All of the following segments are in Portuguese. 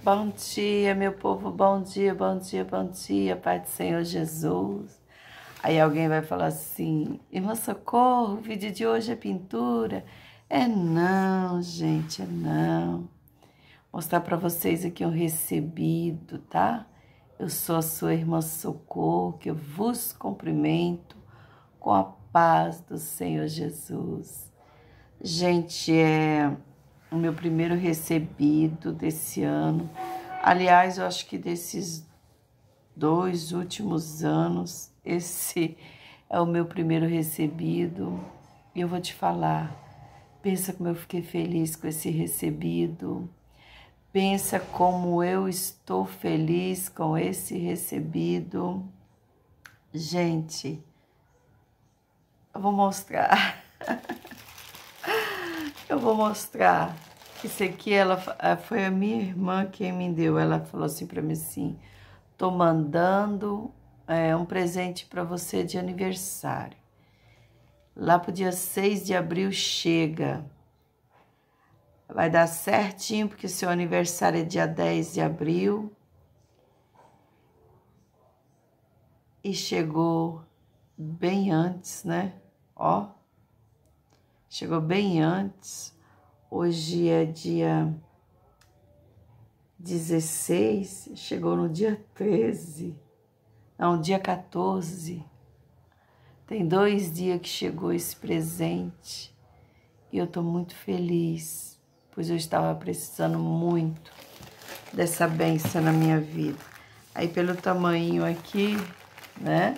Bom dia, meu povo, bom dia, bom dia, bom dia, Pai do Senhor Jesus. Aí alguém vai falar assim, irmã Socorro, o vídeo de hoje é pintura. É não, gente, é não. Vou mostrar para vocês aqui um recebido, tá? Eu sou a sua irmã Socorro, que eu vos cumprimento com a paz do Senhor Jesus. Gente, é o meu primeiro recebido desse ano. Aliás, eu acho que desses dois últimos anos, esse é o meu primeiro recebido. E eu vou te falar, pensa como eu fiquei feliz com esse recebido. Pensa como eu estou feliz com esse recebido. Gente, eu vou mostrar. Eu vou mostrar. Isso aqui ela, eh, foi a minha irmã quem me deu. Ela falou assim para mim assim, tô mandando é, um presente para você de aniversário. Lá pro dia 6 de abril chega. Vai dar certinho, porque seu aniversário é dia 10 de abril. E chegou bem antes, né? Ó chegou bem antes. Hoje é dia 16, chegou no dia 13, não, dia 14. Tem dois dias que chegou esse presente e eu tô muito feliz, pois eu estava precisando muito dessa benção na minha vida. Aí pelo tamanho aqui, né?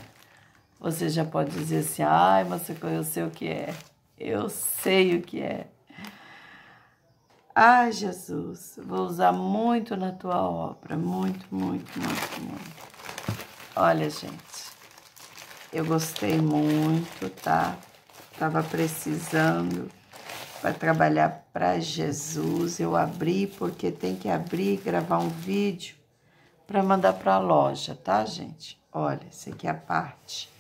Você já pode dizer assim, ai, você conheceu o que é. Eu sei o que é. Ai, ah, Jesus, vou usar muito na tua obra. Muito, muito, muito, muito. Olha, gente, eu gostei muito, tá? Tava precisando para trabalhar para Jesus. Eu abri porque tem que abrir e gravar um vídeo para mandar para a loja, tá, gente? Olha, essa aqui é a parte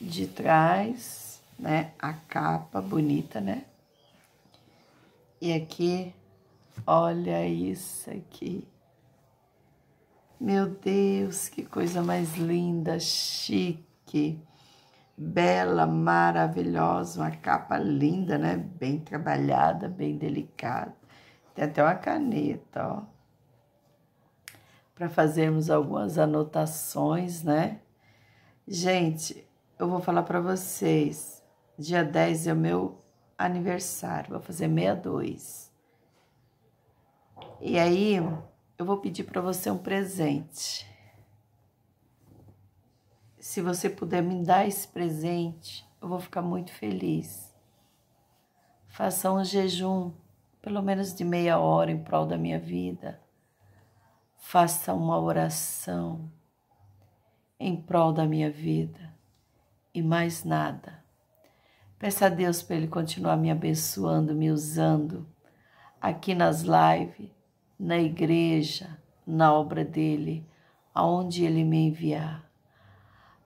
de trás né? A capa bonita, né? E aqui, olha isso aqui. Meu Deus, que coisa mais linda, chique, bela, maravilhosa, uma capa linda, né? Bem trabalhada, bem delicada. Tem até uma caneta, ó. Para fazermos algumas anotações, né? Gente, eu vou falar para vocês Dia 10 é o meu aniversário, vou fazer 62. E aí, eu vou pedir para você um presente. Se você puder me dar esse presente, eu vou ficar muito feliz. Faça um jejum, pelo menos de meia hora, em prol da minha vida. Faça uma oração em prol da minha vida. E mais nada Peço a Deus para Ele continuar me abençoando, me usando aqui nas lives, na igreja, na obra dEle, aonde Ele me enviar.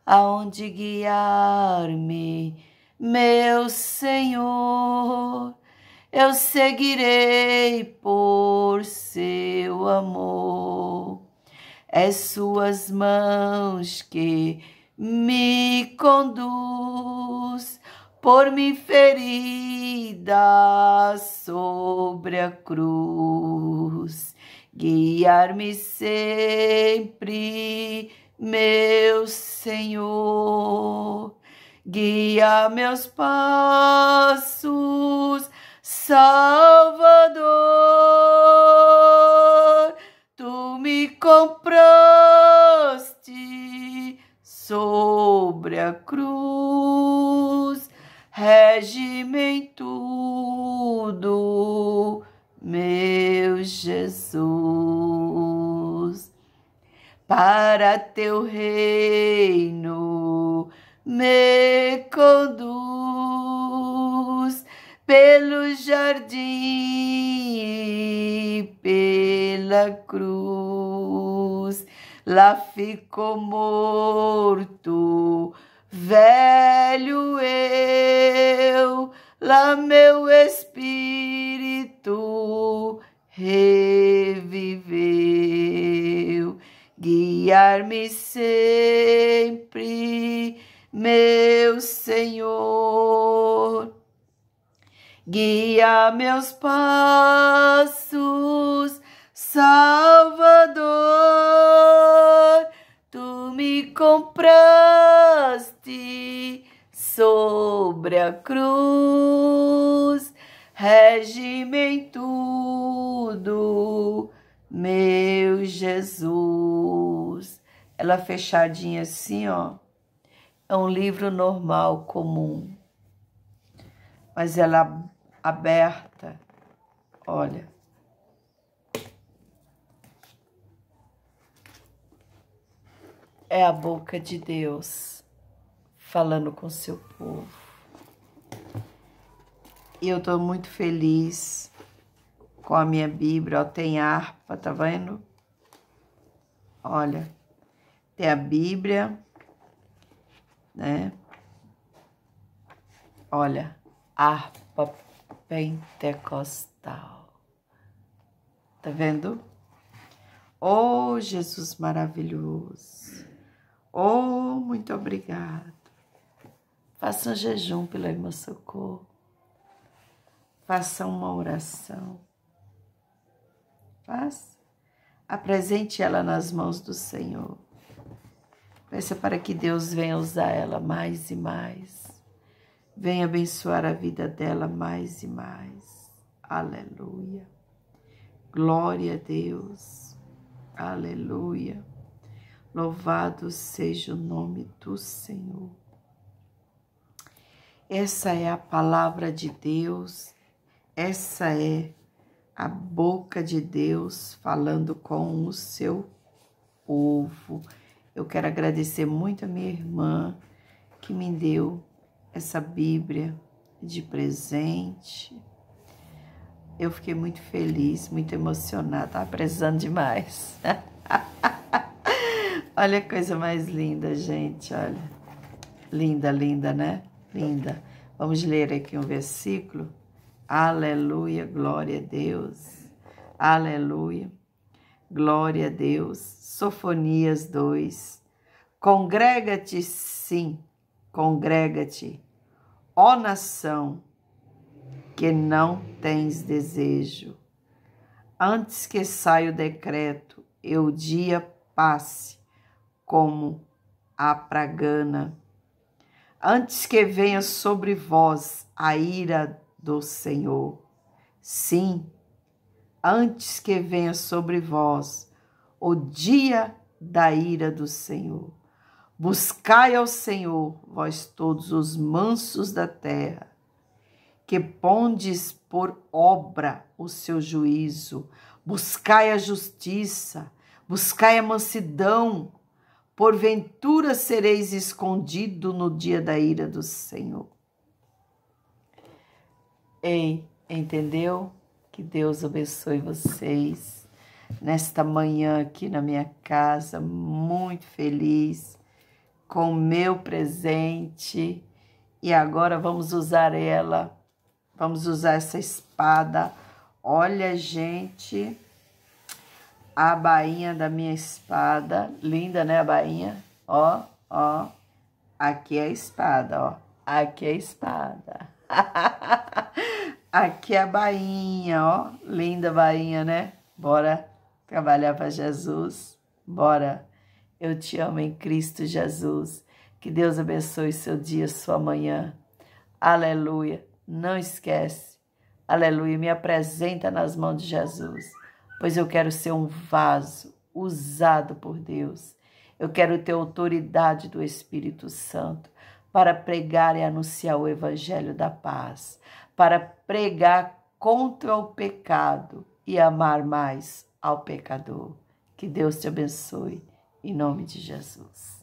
Aonde guiar-me, meu Senhor, eu seguirei por seu amor. É suas mãos que me conduz por me ferida sobre a cruz, guiar-me sempre, meu Senhor, guia meus passos, salva. para teu reino me conduz pelo jardim e pela cruz. Lá ficou morto, velho eu, lá meu espírito reviveu guiar-me sempre, meu Senhor. Guia meus passos, Salvador, tu me compraste sobre a cruz, rege em tudo meu Jesus! Ela fechadinha assim, ó. É um livro normal, comum. Mas ela aberta, olha. É a boca de Deus falando com seu povo. E eu estou muito feliz com a minha Bíblia, ó, tem a harpa, tá vendo? Olha, tem a Bíblia, né? Olha, harpa pentecostal. Tá vendo? Oh, Jesus maravilhoso. Oh, muito obrigado. Faça um jejum pela Irmã Socorro. Faça uma oração. Paz. Apresente ela nas mãos do Senhor. Peça para que Deus venha usar ela mais e mais. Venha abençoar a vida dela mais e mais. Aleluia. Glória a Deus. Aleluia. Louvado seja o nome do Senhor. Essa é a palavra de Deus, essa é a boca de Deus falando com o seu povo. Eu quero agradecer muito a minha irmã que me deu essa Bíblia de presente. Eu fiquei muito feliz, muito emocionada, estava tá precisando demais. olha a coisa mais linda, gente, olha. Linda, linda, né? Linda. Vamos ler aqui um versículo. Aleluia, glória a Deus. Aleluia, glória a Deus. Sofonias 2. Congrega-te, sim, congrega-te, ó nação, que não tens desejo. Antes que saia o decreto e o dia passe como a pragana, antes que venha sobre vós a ira do Senhor. Sim, antes que venha sobre vós o dia da ira do Senhor. Buscai ao Senhor, vós todos os mansos da terra, que pondes por obra o seu juízo. Buscai a justiça, buscai a mansidão, porventura sereis escondido no dia da ira do Senhor. Ei, entendeu? Que Deus abençoe vocês nesta manhã aqui na minha casa, muito feliz com o meu presente. E agora vamos usar ela, vamos usar essa espada. Olha, gente, a bainha da minha espada, linda, né, a bainha? Ó, ó, aqui é a espada, ó, aqui é a espada. Aqui é a bainha, ó. Linda bainha, né? Bora trabalhar para Jesus. Bora. Eu te amo em Cristo Jesus. Que Deus abençoe seu dia, sua manhã. Aleluia. Não esquece. Aleluia. Me apresenta nas mãos de Jesus, pois eu quero ser um vaso usado por Deus. Eu quero ter autoridade do Espírito Santo para pregar e anunciar o evangelho da paz, para pregar contra o pecado e amar mais ao pecador. Que Deus te abençoe, em nome de Jesus.